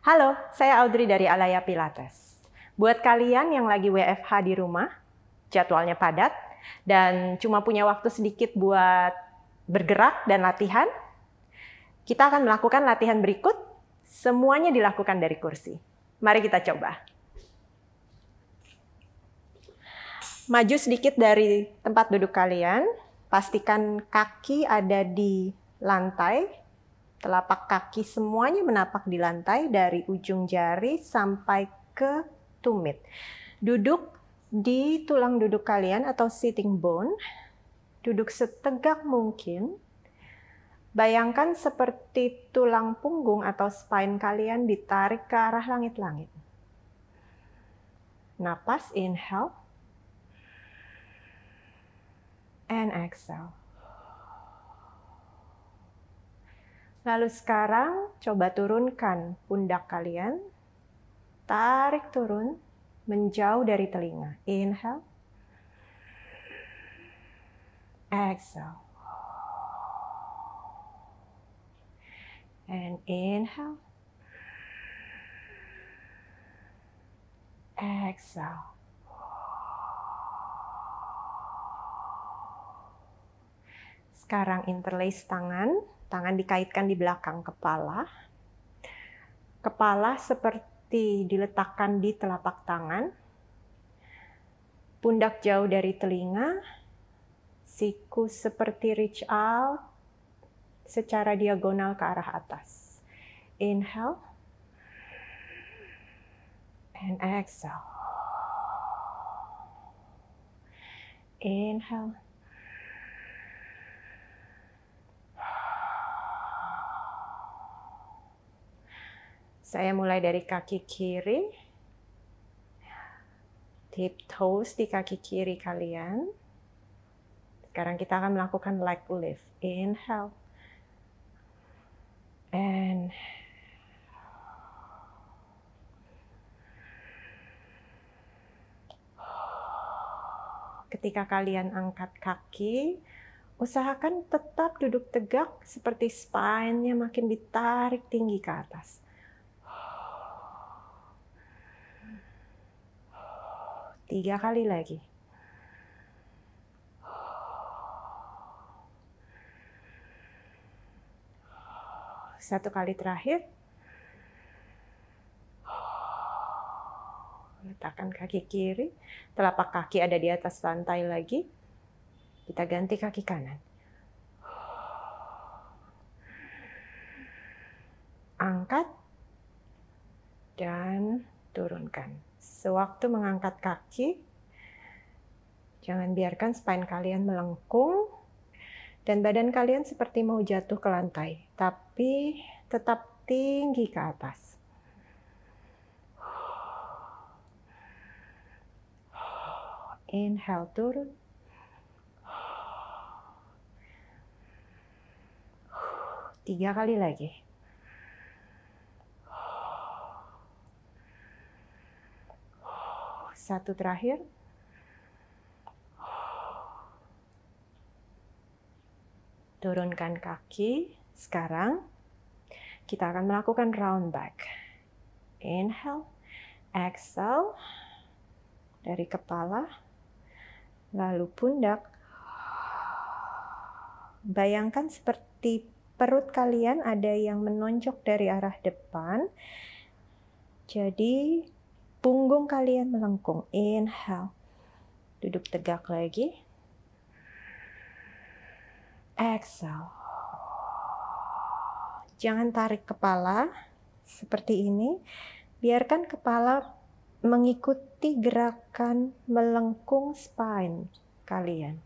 Halo, saya Audrey dari Alaya Pilates. Buat kalian yang lagi WFH di rumah, jadwalnya padat, dan cuma punya waktu sedikit buat bergerak dan latihan, kita akan melakukan latihan berikut. Semuanya dilakukan dari kursi. Mari kita coba. Maju sedikit dari tempat duduk kalian. Pastikan kaki ada di lantai Telapak kaki semuanya menapak di lantai dari ujung jari sampai ke tumit. Duduk di tulang duduk kalian atau sitting bone. Duduk setegak mungkin. Bayangkan seperti tulang punggung atau spine kalian ditarik ke arah langit-langit. Napas, inhale. And exhale. Lalu sekarang coba turunkan pundak kalian. Tarik turun, menjauh dari telinga. Inhale. Exhale. And inhale. Exhale. Sekarang interlace tangan Tangan dikaitkan di belakang kepala. Kepala seperti diletakkan di telapak tangan. Pundak jauh dari telinga. Siku seperti reach out secara diagonal ke arah atas. Inhale. And exhale. Inhale. Saya mulai dari kaki kiri. Tiptoes di kaki kiri kalian. Sekarang kita akan melakukan leg lift. Inhale. And ketika kalian angkat kaki, usahakan tetap duduk tegak seperti spine-nya makin ditarik tinggi ke atas. Tiga kali lagi. Satu kali terakhir. Letakkan kaki kiri, telapak kaki ada di atas lantai lagi. Kita ganti kaki kanan. Angkat dan turunkan. Sewaktu mengangkat kaki, jangan biarkan spine kalian melengkung dan badan kalian seperti mau jatuh ke lantai, tapi tetap tinggi ke atas. Inhale turun. Tiga kali lagi. satu terakhir. Turunkan kaki. Sekarang kita akan melakukan round back. Inhale, exhale dari kepala, lalu pundak. Bayangkan seperti perut kalian ada yang menonjok dari arah depan. Jadi Punggung kalian melengkung. Inhale. Duduk tegak lagi. Exhale. Jangan tarik kepala seperti ini. Biarkan kepala mengikuti gerakan melengkung spine kalian.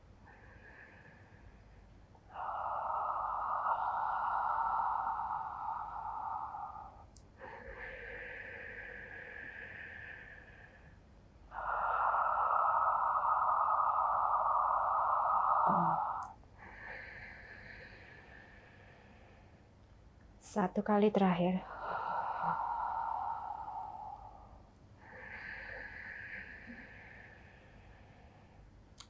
Satu kali terakhir.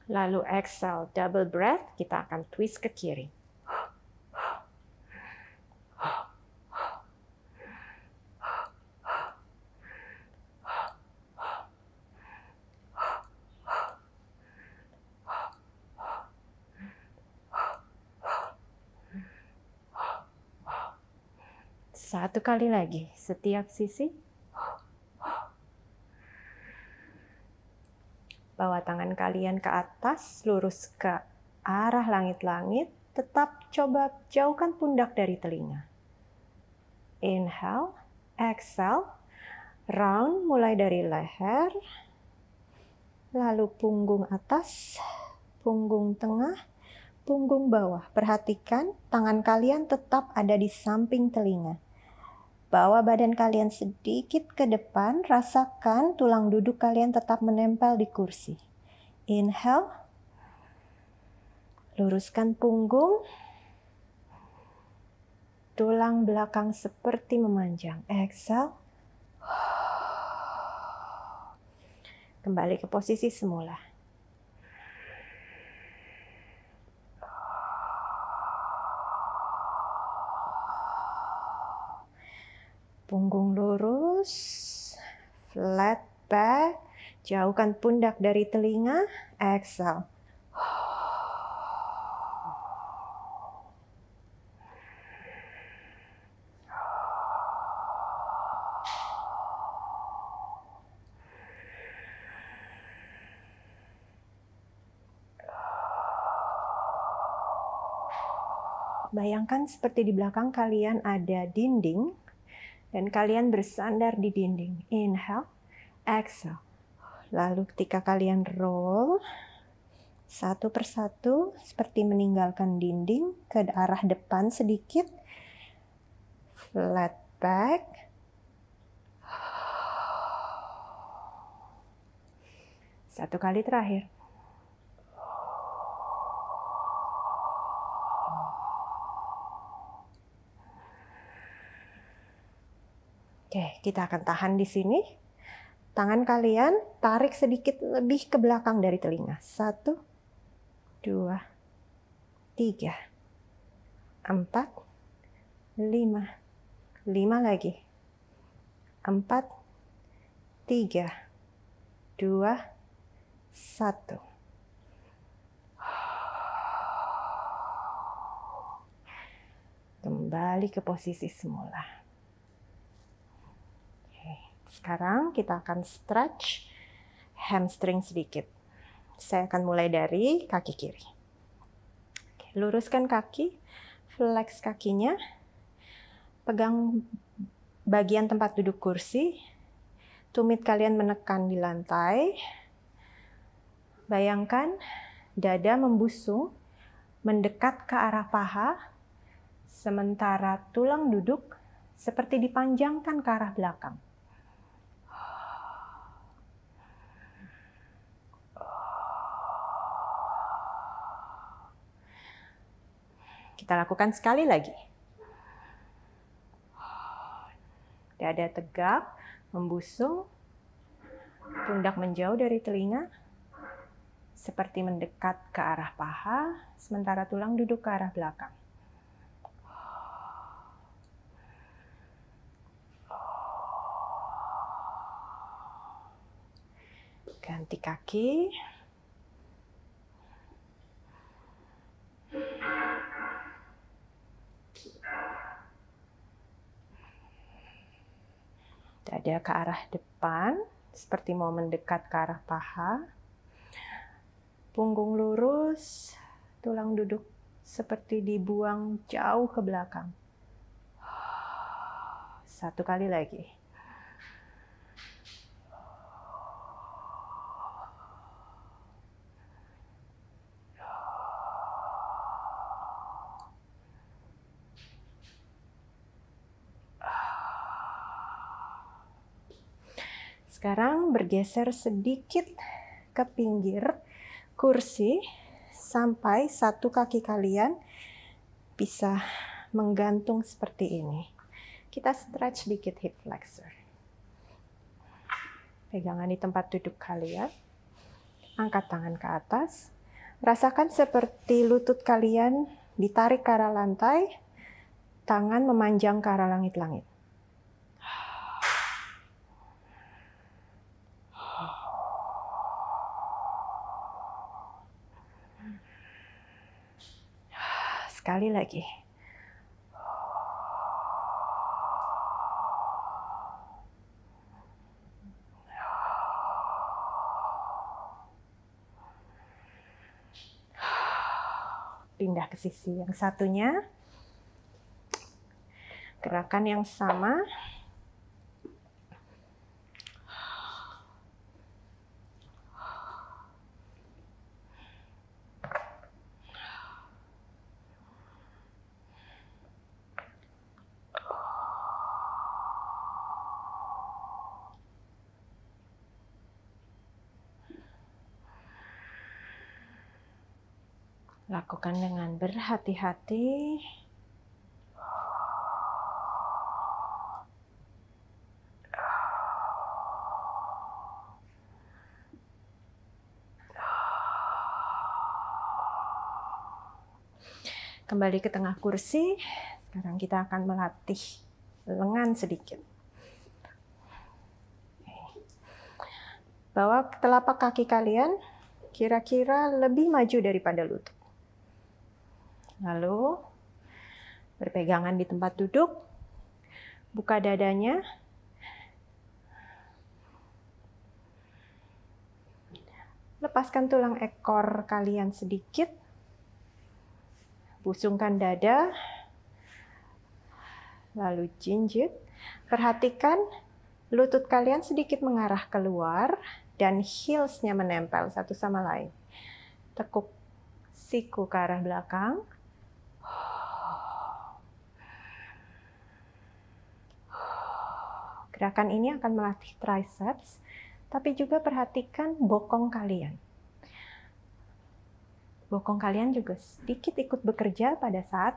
Lalu exhale, double breath, kita akan twist ke kiri. sekali lagi setiap sisi. Bawa tangan kalian ke atas, lurus ke arah langit-langit. Tetap coba jauhkan pundak dari telinga. Inhale, exhale, round mulai dari leher, lalu punggung atas, punggung tengah, punggung bawah. Perhatikan tangan kalian tetap ada di samping telinga. Bawa badan kalian sedikit ke depan, rasakan tulang duduk kalian tetap menempel di kursi. Inhale, luruskan punggung, tulang belakang seperti memanjang. Exhale, kembali ke posisi semula. Punggung lurus, flat back, jauhkan pundak dari telinga, exhale. Bayangkan seperti di belakang kalian ada dinding dan kalian bersandar di dinding. Inhale, exhale. Lalu ketika kalian roll, satu persatu seperti meninggalkan dinding ke arah depan sedikit. Flat back. Satu kali terakhir. Oke, kita akan tahan di sini. Tangan kalian tarik sedikit lebih ke belakang dari telinga. Satu, dua, tiga, empat, lima, lima lagi. Empat, tiga, dua, satu. Kembali ke posisi semula. Sekarang kita akan stretch hamstring sedikit. Saya akan mulai dari kaki kiri. Oke, luruskan kaki, flex kakinya, pegang bagian tempat duduk kursi, tumit kalian menekan di lantai. Bayangkan dada membusung, mendekat ke arah paha, sementara tulang duduk seperti dipanjangkan ke arah belakang. Kita lakukan sekali lagi. Dada tegak, membusung, pundak menjauh dari telinga, seperti mendekat ke arah paha, sementara tulang duduk ke arah belakang. Ganti kaki. dada ke arah depan, seperti mau mendekat ke arah paha. Punggung lurus, tulang duduk seperti dibuang jauh ke belakang. Satu kali lagi. bergeser sedikit ke pinggir kursi sampai satu kaki kalian bisa menggantung seperti ini. Kita stretch sedikit hip flexor. Pegangan di tempat duduk kalian. Angkat tangan ke atas. Rasakan seperti lutut kalian ditarik ke arah lantai, tangan memanjang ke arah langit-langit. Sekali lagi. Pindah ke sisi yang satunya. Gerakan yang sama. Lakukan dengan berhati-hati. Kembali ke tengah kursi. Sekarang kita akan melatih lengan sedikit. Bawa telapak kaki kalian kira-kira lebih maju daripada lutut. Lalu berpegangan di tempat duduk, buka dadanya. Lepaskan tulang ekor kalian sedikit. Busungkan dada. Lalu jinjit. Perhatikan lutut kalian sedikit mengarah keluar dan heelsnya menempel satu sama lain. Tekuk siku ke arah belakang, Gerakan ini akan melatih triceps, tapi juga perhatikan bokong kalian. Bokong kalian juga sedikit ikut bekerja pada saat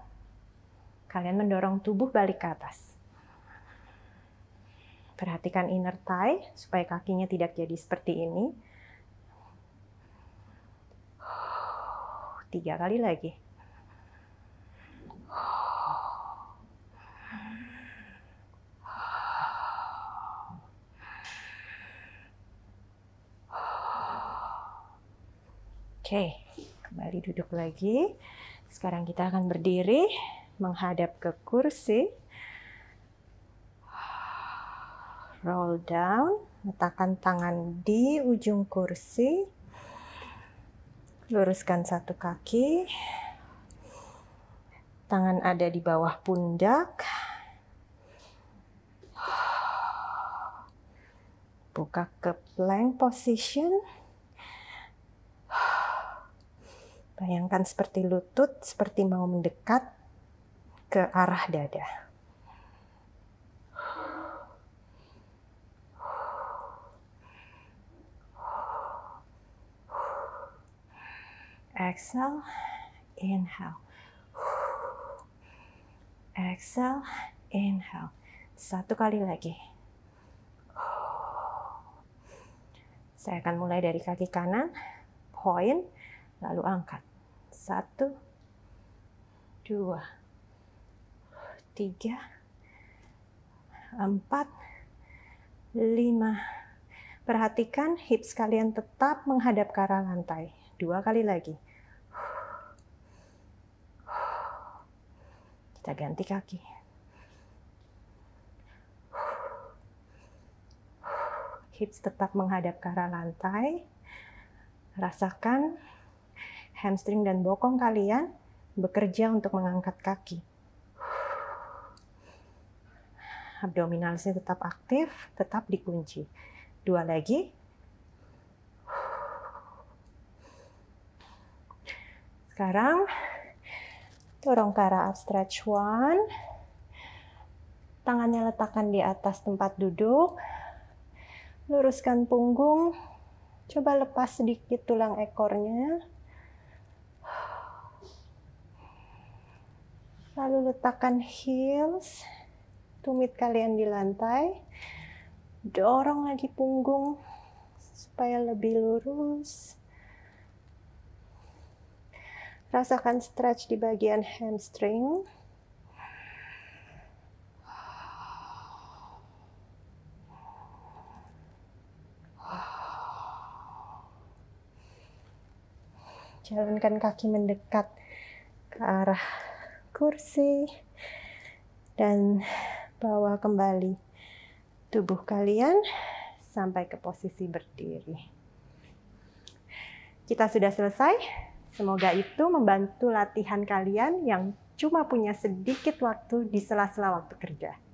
kalian mendorong tubuh balik ke atas. Perhatikan inner thigh supaya kakinya tidak jadi seperti ini. Tiga kali lagi. Oke, kembali duduk lagi. Sekarang kita akan berdiri menghadap ke kursi. Roll down, letakkan tangan di ujung kursi. Luruskan satu kaki. Tangan ada di bawah pundak. Buka ke plank position Bayangkan seperti lutut, seperti mau mendekat ke arah dada. Exhale, inhale. Exhale, inhale. Satu kali lagi. Saya akan mulai dari kaki kanan, point, lalu angkat. Satu, dua, tiga, empat, lima. Perhatikan hips kalian tetap menghadap ke arah lantai. Dua kali lagi. Kita ganti kaki. Hips tetap menghadap ke arah lantai. Rasakan hamstring dan bokong kalian bekerja untuk mengangkat kaki. Abdominalisnya tetap aktif, tetap dikunci. Dua lagi. Sekarang dorong ke arah stretch one. Tangannya letakkan di atas tempat duduk. Luruskan punggung. Coba lepas sedikit tulang ekornya. Lalu letakkan heels, tumit kalian di lantai. Dorong lagi punggung supaya lebih lurus. Rasakan stretch di bagian hamstring. Jalankan kaki mendekat ke arah kursi dan bawa kembali tubuh kalian sampai ke posisi berdiri. Kita sudah selesai. Semoga itu membantu latihan kalian yang cuma punya sedikit waktu di sela-sela waktu kerja.